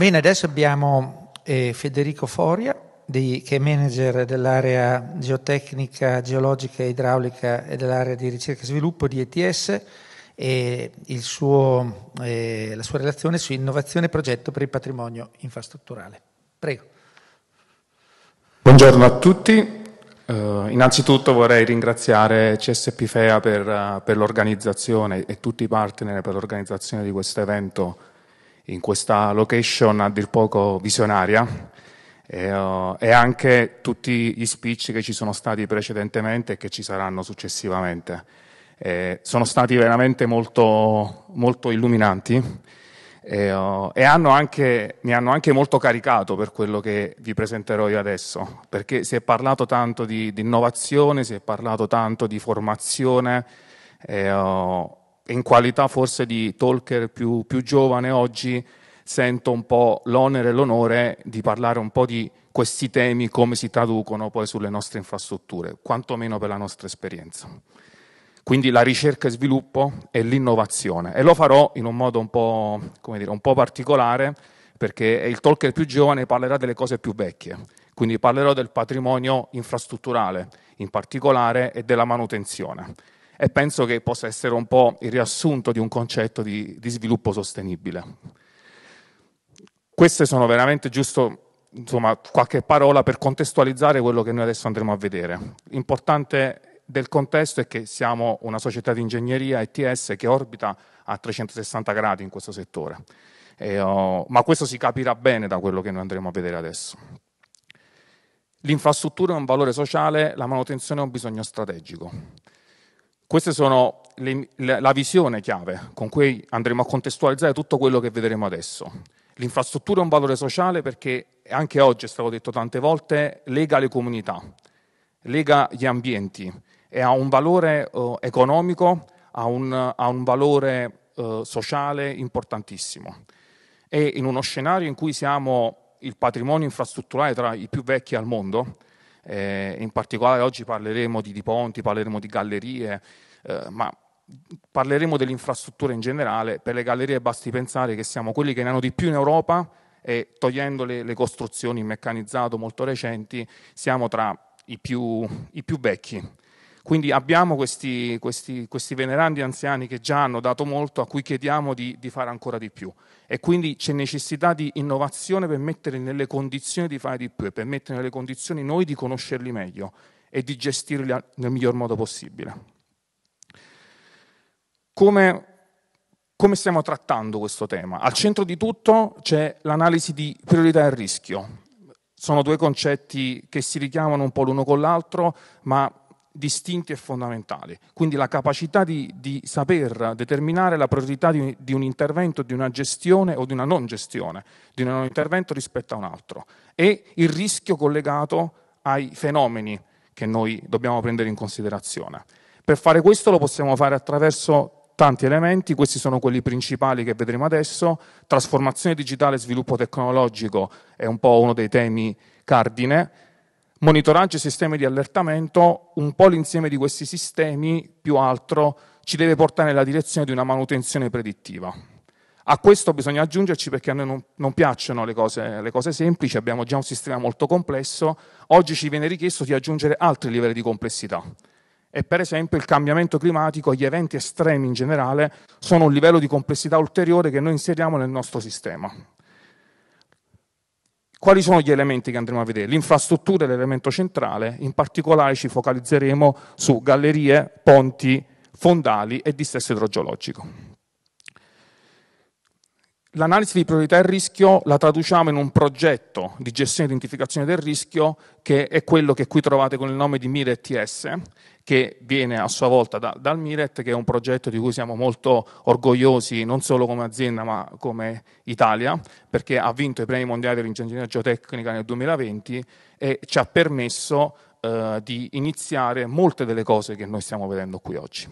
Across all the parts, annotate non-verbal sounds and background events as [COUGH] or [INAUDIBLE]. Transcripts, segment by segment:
Bene, adesso abbiamo eh, Federico Foria, di, che è manager dell'area geotecnica, geologica e idraulica e dell'area di ricerca e sviluppo di ETS e suo, eh, la sua relazione su innovazione e progetto per il patrimonio infrastrutturale. Prego. Buongiorno a tutti. Uh, innanzitutto vorrei ringraziare CSP FEA per, uh, per l'organizzazione e tutti i partner per l'organizzazione di questo evento in questa location a dir poco visionaria e, uh, e, anche tutti gli speech che ci sono stati precedentemente e che ci saranno successivamente. Eh, sono stati veramente molto, molto illuminanti e, uh, e hanno anche, mi hanno anche molto caricato per quello che vi presenterò io adesso, perché si è parlato tanto di, di innovazione, si è parlato tanto di formazione. E, uh, in qualità forse di talker più, più giovane oggi sento un po' l'onere e l'onore di parlare un po' di questi temi, come si traducono poi sulle nostre infrastrutture, quantomeno per la nostra esperienza. Quindi la ricerca e sviluppo e l'innovazione. E lo farò in un modo un po', dire, un po particolare, perché il talker più giovane parlerà delle cose più vecchie. Quindi parlerò del patrimonio infrastrutturale in particolare e della manutenzione e penso che possa essere un po' il riassunto di un concetto di, di sviluppo sostenibile. Queste sono veramente giusto insomma, qualche parola per contestualizzare quello che noi adesso andremo a vedere. L'importante del contesto è che siamo una società di ingegneria ETS che orbita a 360 gradi in questo settore, e, oh, ma questo si capirà bene da quello che noi andremo a vedere adesso. L'infrastruttura è un valore sociale, la manutenzione è un bisogno strategico. Queste sono le, la visione chiave con cui andremo a contestualizzare tutto quello che vedremo adesso. L'infrastruttura è un valore sociale perché anche oggi, è stato detto tante volte, lega le comunità, lega gli ambienti e ha un valore eh, economico, ha un, ha un valore eh, sociale importantissimo. E in uno scenario in cui siamo il patrimonio infrastrutturale tra i più vecchi al mondo, eh, in particolare oggi parleremo di, di ponti, parleremo di gallerie, eh, ma parleremo dell'infrastruttura in generale. Per le gallerie basti pensare che siamo quelli che ne hanno di più in Europa e togliendo le, le costruzioni in meccanizzato molto recenti siamo tra i più, i più vecchi. Quindi abbiamo questi, questi, questi, venerandi anziani che già hanno dato molto, a cui chiediamo di, di, fare ancora di più. E quindi c'è necessità di innovazione per mettere nelle condizioni di fare di più e per mettere nelle condizioni noi di conoscerli meglio e di gestirli nel miglior modo possibile. Come, come stiamo trattando questo tema? Al centro di tutto c'è l'analisi di priorità e rischio. Sono due concetti che si richiamano un po' l'uno con l'altro, ma distinti e fondamentali, quindi la capacità di, di saper determinare la priorità di un, di un, intervento, di una gestione o di una non gestione, di un intervento rispetto a un altro e il rischio collegato ai fenomeni che noi dobbiamo prendere in considerazione. Per fare questo lo possiamo fare attraverso tanti elementi, questi sono quelli principali che vedremo adesso, trasformazione digitale e sviluppo tecnologico è un po' uno dei temi cardine, monitoraggio e sistemi di allertamento, un po' l'insieme di questi sistemi più altro ci deve portare nella direzione di una manutenzione predittiva. A questo bisogna aggiungerci perché a noi non, non piacciono le cose, le cose, semplici, abbiamo già un sistema molto complesso, oggi ci viene richiesto di aggiungere altri livelli di complessità. E per esempio il cambiamento climatico e gli eventi estremi in generale sono un livello di complessità ulteriore che noi inseriamo nel nostro sistema. Quali sono gli elementi che andremo a vedere? L'infrastruttura è l'elemento centrale, in particolare ci focalizzeremo su gallerie, ponti, fondali e dissesto idrogeologico. L'analisi di priorità e rischio la traduciamo in un progetto di gestione e identificazione del rischio che è quello che qui trovate con il nome di MIRETS, che viene a sua volta da, dal MIRET, che è un progetto di cui siamo molto orgogliosi non solo come azienda ma come Italia, perché ha vinto i premi mondiali dell'ingegneria geotecnica nel 2020 e ci ha permesso eh, di iniziare molte delle cose che noi stiamo vedendo qui oggi.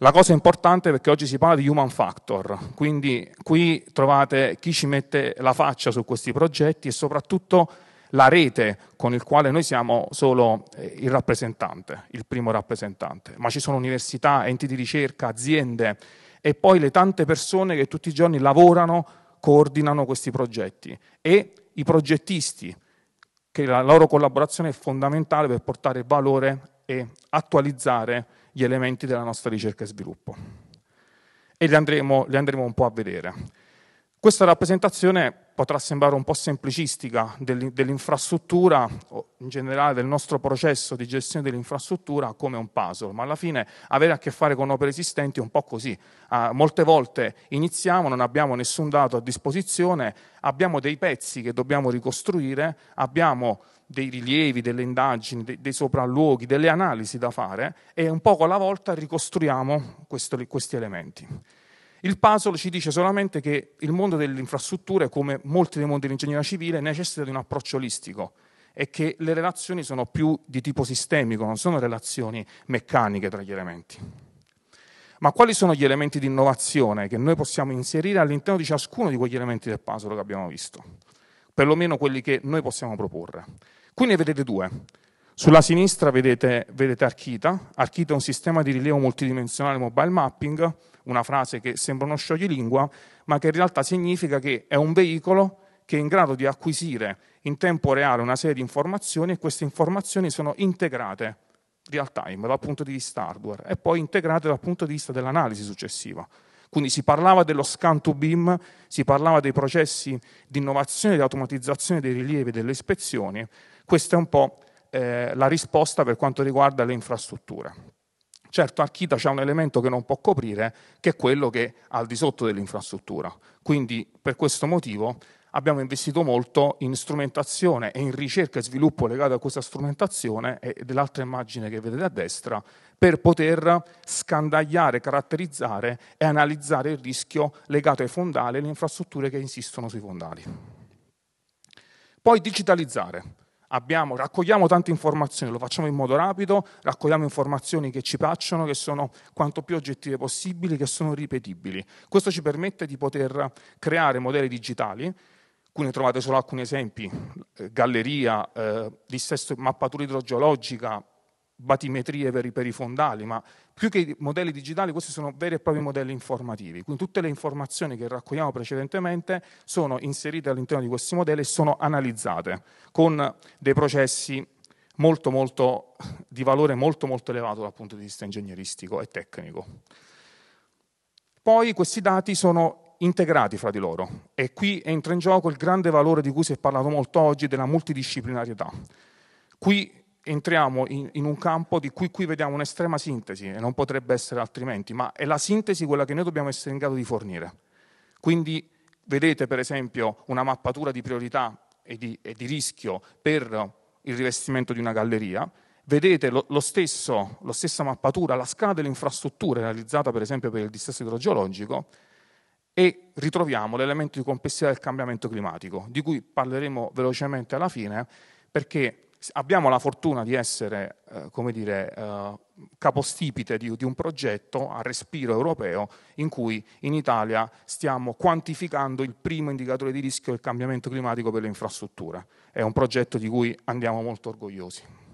La cosa importante è perché oggi si parla di human factor, quindi qui trovate chi ci mette la faccia su questi progetti e soprattutto la rete con il quale noi siamo solo eh, il rappresentante, il primo rappresentante, ma ci sono università, enti di ricerca, aziende e poi le tante persone che tutti i giorni lavorano, coordinano questi progetti e i progettisti, che la loro collaborazione è fondamentale per portare valore e attualizzare gli elementi della nostra ricerca e sviluppo. E li andremo, li andremo un po' a vedere. Questa rappresentazione potrà sembrare un po' semplicistica dell'infrastruttura, o in generale del nostro processo di gestione dell'infrastruttura, come un puzzle, ma alla fine avere a che fare con opere esistenti è un po' così. Uh, molte volte iniziamo, non abbiamo nessun dato a disposizione, abbiamo dei pezzi che dobbiamo ricostruire, abbiamo dei rilievi, delle indagini, dei, dei sopralluoghi, delle analisi da fare e un poco alla volta ricostruiamo questo, questi elementi. Il puzzle ci dice solamente che il mondo delle infrastrutture, come molti dei mondi dell'ingegneria civile, necessita di un approccio olistico e che le relazioni sono più di tipo sistemico, non sono relazioni meccaniche tra gli elementi. Ma quali sono gli elementi di innovazione che noi possiamo inserire all'interno di ciascuno di quegli elementi del puzzle che abbiamo visto? Perlomeno quelli che noi possiamo proporre. Qui ne vedete due. Sulla sinistra vedete, vedete Archita. Archita è un sistema di rilievo multidimensionale mobile mapping una frase che sembra uno scioglilingua, ma che in realtà significa che è un veicolo che è in grado di acquisire in tempo reale una serie di informazioni e queste informazioni sono integrate real time dal punto di vista hardware e poi integrate dal punto di vista dell'analisi successiva. Quindi si parlava dello scan to beam, si parlava dei processi di innovazione di automatizzazione dei rilievi e delle ispezioni. Questa è un po' eh, la risposta per quanto riguarda le infrastrutture. Certo, Archita c'è un elemento che non può coprire, che è quello che è al di sotto dell'infrastruttura. Quindi, per questo motivo, abbiamo investito molto in strumentazione e in ricerca e sviluppo legato a questa strumentazione e dell'altra immagine che vedete a destra, per poter scandagliare, caratterizzare e analizzare il rischio legato ai fondali e alle infrastrutture che insistono sui fondali. Poi digitalizzare abbiamo, raccogliamo tante informazioni, lo facciamo in modo rapido, raccogliamo informazioni che ci piacciono, che sono quanto più oggettive possibili, che sono ripetibili. Questo ci permette di poter creare modelli digitali qui ne trovate solo alcuni esempi, eh, galleria, eh, dissesto, mappatura idrogeologica, batimetrie per i, per i fondali, ma più che modelli digitali questi sono veri e propri modelli informativi, quindi tutte le informazioni che raccogliamo precedentemente sono inserite all'interno di questi modelli e sono analizzate con dei processi molto, molto, di valore molto, molto elevato dal punto di vista ingegneristico e tecnico. Poi questi dati sono integrati fra di loro e qui entra in gioco il grande valore di cui si è parlato molto oggi della multidisciplinarietà. Qui entriamo in, in, un campo di cui qui vediamo un'estrema sintesi e non potrebbe essere altrimenti, ma è la sintesi quella che noi dobbiamo essere in grado di fornire. Quindi vedete per esempio una mappatura di priorità e di, e di rischio per il rivestimento di una galleria, vedete lo, lo stesso, la stessa mappatura, la scala delle infrastrutture realizzata per esempio per il dissesto idrogeologico e ritroviamo l'elemento di complessità del cambiamento climatico, di cui parleremo velocemente alla fine, perché abbiamo la fortuna di essere, eh, come dire, eh, capostipite di, di, un progetto a respiro europeo in cui in Italia stiamo quantificando il primo indicatore di rischio del cambiamento climatico per le infrastrutture. È un progetto di cui andiamo molto orgogliosi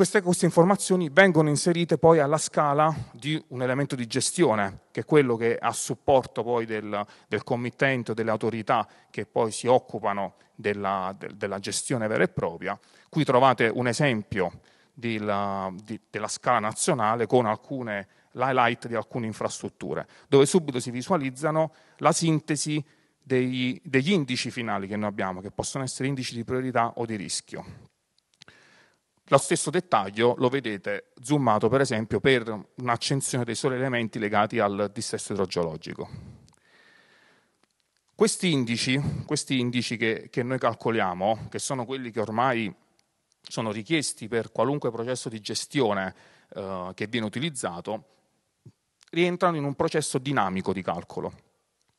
queste, queste, informazioni vengono inserite poi alla scala di un elemento di gestione, che è quello che è a supporto poi del, del committente o delle autorità che poi si occupano della, de, della, gestione vera e propria. Qui trovate un esempio di la, di, della scala nazionale con alcune highlight di alcune infrastrutture, dove subito si visualizzano la sintesi degli, degli indici finali che noi abbiamo, che possono essere indici di priorità o di rischio. Lo stesso dettaglio lo vedete zoomato per esempio per un'accensione dei soli elementi legati al dissesto idrogeologico. Questi indici, questi indici che, che, noi calcoliamo, che sono quelli che ormai sono richiesti per qualunque processo di gestione eh, che viene utilizzato, rientrano in un processo dinamico di calcolo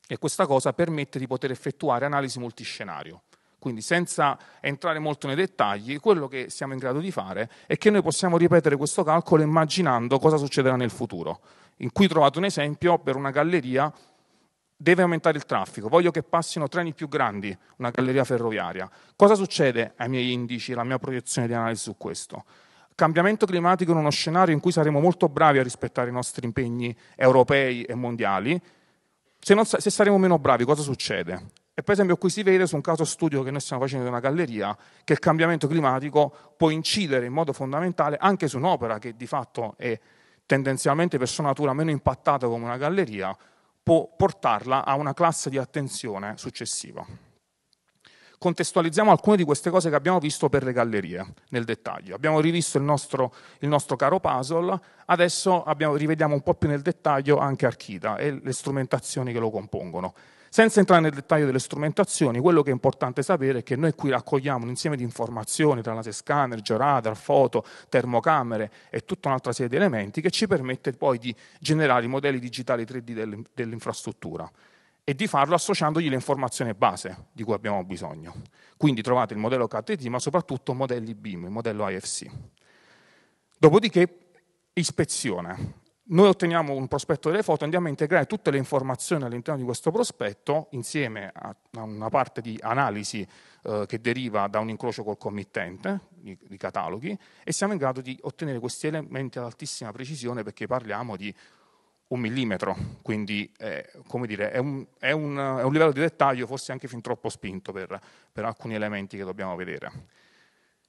e questa cosa permette di poter effettuare analisi multiscenario. Quindi senza entrare molto nei dettagli, quello che siamo in grado di fare è che noi possiamo ripetere questo calcolo immaginando cosa succederà nel futuro. In cui trovate un esempio per una galleria deve aumentare il traffico, voglio che passino treni più grandi, una galleria ferroviaria. Cosa succede ai miei indici, alla mia proiezione di analisi su questo? Cambiamento climatico in uno scenario in cui saremo molto bravi a rispettare i nostri impegni europei e mondiali, se, non, se saremo meno bravi cosa succede? E per esempio qui si vede su un caso studio che noi stiamo facendo in una galleria che il cambiamento climatico può incidere in modo fondamentale anche su un'opera che di fatto è tendenzialmente per sua natura meno impattata come una galleria, può portarla a una classe di attenzione successiva. Contestualizziamo alcune di queste cose che abbiamo visto per le gallerie nel dettaglio. Abbiamo rivisto il nostro, il nostro caro puzzle, adesso abbiamo, rivediamo un po' più nel dettaglio anche Archida e le strumentazioni che lo compongono. Senza entrare nel dettaglio delle strumentazioni, quello che è importante sapere è che noi qui raccogliamo un insieme di informazioni tra laser scanner, georadar, foto, termocamere e tutta un'altra serie di elementi che ci permette poi di generare i modelli digitali 3D dell'infrastruttura e di farlo associandogli le informazioni base di cui abbiamo bisogno. Quindi trovate il modello KTT ma soprattutto modelli BIM, il modello IFC. Dopodiché ispezione. Noi otteniamo un prospetto delle foto, andiamo a integrare tutte le informazioni all'interno di questo prospetto insieme a una parte di analisi eh, che deriva da un incrocio col committente di, di cataloghi e siamo in grado di ottenere questi elementi ad altissima precisione perché parliamo di un millimetro, quindi eh, dire, è, un, è, un, è, un, livello di dettaglio forse anche fin troppo spinto per, per alcuni elementi che dobbiamo vedere.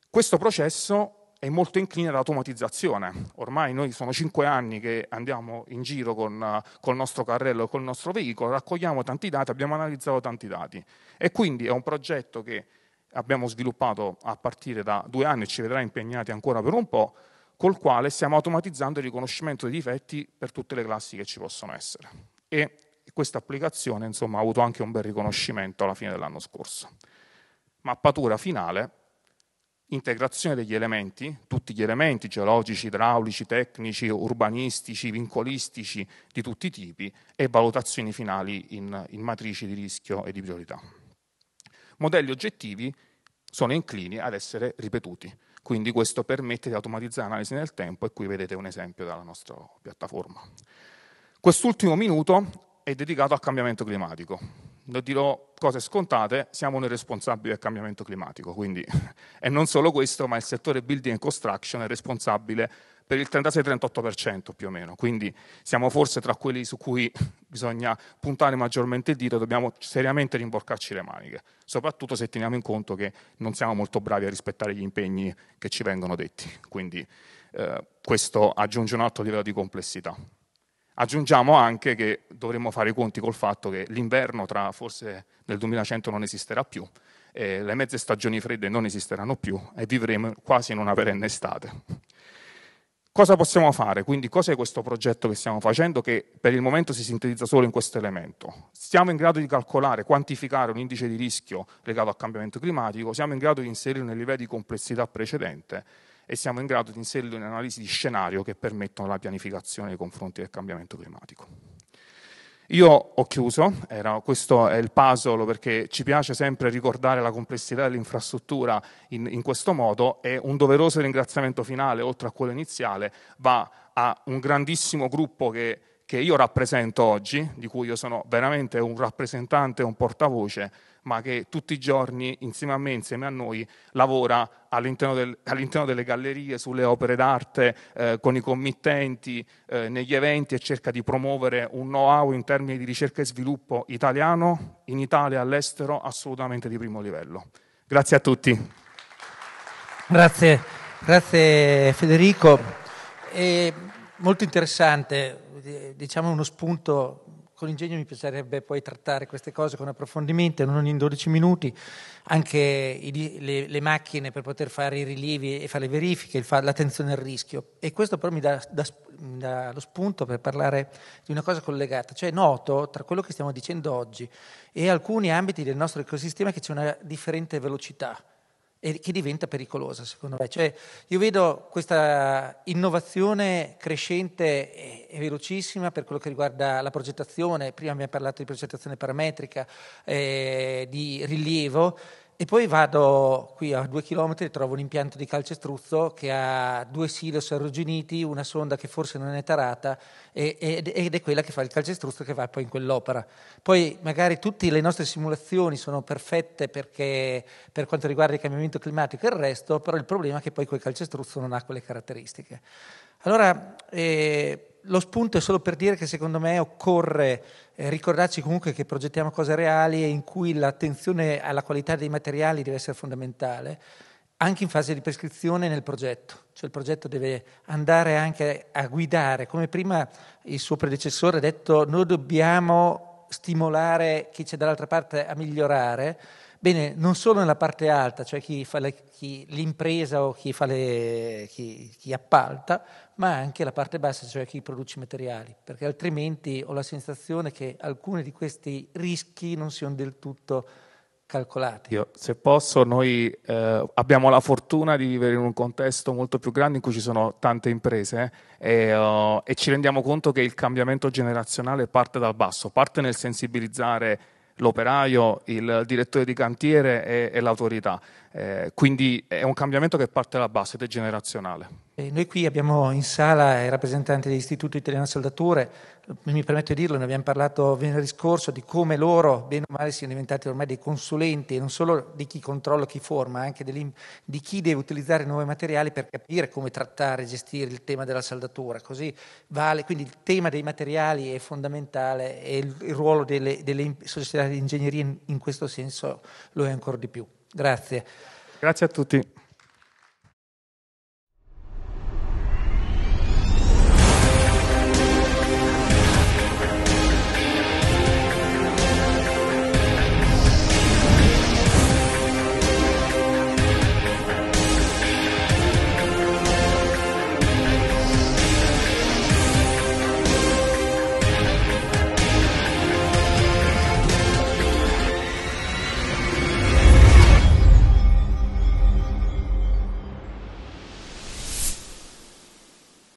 Questo processo è molto incline all'automatizzazione. Ormai noi sono cinque anni che andiamo in giro con il nostro carrello, e col nostro veicolo, raccogliamo tanti dati, abbiamo analizzato tanti dati e quindi è un progetto che abbiamo sviluppato a partire da due anni e ci vedrà impegnati ancora per un po', col quale stiamo automatizzando il riconoscimento dei difetti per tutte le classi che ci possono essere. E questa applicazione insomma, ha avuto anche un bel riconoscimento alla fine dell'anno scorso. Mappatura finale integrazione degli elementi, tutti gli elementi geologici, idraulici, tecnici, urbanistici, vincolistici di tutti i tipi e valutazioni finali in, in matrici di rischio e di priorità. Modelli oggettivi sono inclini ad essere ripetuti, quindi questo permette di automatizzare l'analisi nel tempo e qui vedete un esempio dalla nostra piattaforma. Quest'ultimo minuto è dedicato al cambiamento climatico lo dirò cose scontate, siamo noi responsabili del cambiamento climatico, quindi [LAUGHS] e non solo questo, ma il settore building and construction è responsabile per il 36-38% più o meno, quindi siamo forse tra quelli su cui [LAUGHS] bisogna puntare maggiormente il dito, dobbiamo seriamente rimborcarci le maniche, soprattutto se teniamo in conto che non siamo molto bravi a rispettare gli impegni che ci vengono detti, quindi eh, questo aggiunge un altro livello di complessità. Aggiungiamo anche che dovremmo fare i conti col fatto che l'inverno tra forse nel 2100 non esisterà più, le mezze stagioni fredde non esisteranno più e vivremo quasi in una perenne estate. Cosa possiamo fare? Quindi cos'è questo progetto che stiamo facendo che per il momento si sintetizza solo in questo elemento? Siamo in grado di calcolare, quantificare un indice di rischio legato al cambiamento climatico, siamo in grado di inserirlo nei livelli di complessità precedente e siamo in grado di inserire in analisi di scenario che permettono la pianificazione nei confronti del cambiamento climatico. Io ho chiuso, era, questo è il puzzle perché ci piace sempre ricordare la complessità dell'infrastruttura in, in, questo modo e un doveroso ringraziamento finale, oltre a quello iniziale, va a un grandissimo gruppo che, che io rappresento oggi, di cui io sono veramente un rappresentante, e un portavoce, ma che tutti i giorni, insieme a me, insieme a noi, lavora all'interno, del, all'interno delle gallerie, sulle opere d'arte, eh, con i committenti, eh, negli eventi e cerca di promuovere un know-how in termini di ricerca e sviluppo italiano, in Italia e all'estero, assolutamente di primo livello. Grazie a tutti. Grazie, grazie Federico. È molto interessante, diciamo uno spunto con ingegno mi piacerebbe poi trattare queste cose con approfondimento, non in 12 minuti, anche i, le, le, macchine per poter fare i rilievi e fare le verifiche, fa, l'attenzione al rischio. E questo però mi dà, da, mi dà lo spunto per parlare di una cosa collegata, cioè noto tra quello che stiamo dicendo oggi e alcuni ambiti del nostro ecosistema che c'è una differente velocità e che diventa pericolosa secondo me. Cioè, io vedo questa innovazione crescente e, velocissima per quello che riguarda la progettazione, prima abbiamo parlato di progettazione parametrica, eh, di rilievo, e poi vado qui a due chilometri e trovo un impianto di calcestruzzo che ha due silos arrugginiti, una sonda che forse non è tarata ed, ed, è quella che fa il calcestruzzo che va poi in quell'opera. Poi magari tutte le nostre simulazioni sono perfette perché, per quanto riguarda il cambiamento climatico e il resto, però il problema è che poi quel calcestruzzo non ha quelle caratteristiche. Allora, eh, lo spunto è solo per dire che secondo me occorre eh, ricordarci comunque che progettiamo cose reali e in cui l'attenzione alla qualità dei materiali deve essere fondamentale, anche in fase di prescrizione nel progetto. Cioè il progetto deve andare anche a guidare, come prima il suo predecessore ha detto, noi dobbiamo stimolare chi c'è dall'altra parte a migliorare, bene, non solo nella parte alta, cioè chi fa le, chi, l'impresa o chi, le, chi, chi appalta, ma anche la parte bassa, cioè chi produce materiali, perché altrimenti ho la sensazione che alcuni di questi rischi non siano del tutto calcolati. Io, se posso, noi eh, abbiamo la fortuna di vivere in un contesto molto più grande in cui ci sono tante imprese eh, e, uh, e ci rendiamo conto che il cambiamento generazionale parte dal basso, parte nel sensibilizzare l'operaio, il direttore di cantiere e, e l'autorità. Eh, quindi è un cambiamento che parte dal basso ed è generazionale. E noi qui abbiamo in sala il rappresentante dell'Istituto Italiano Soldature mi permetto di dirlo, ne abbiamo parlato venerdì scorso, di come loro, bene o male, siano diventati ormai dei consulenti, non solo di chi controlla, chi forma, anche di chi deve utilizzare nuovi materiali per capire come trattare e gestire il tema della saldatura. Così vale, quindi il tema dei materiali è fondamentale e il, ruolo delle, delle, società di ingegneria in questo senso lo è ancora di più. Grazie. Grazie a tutti.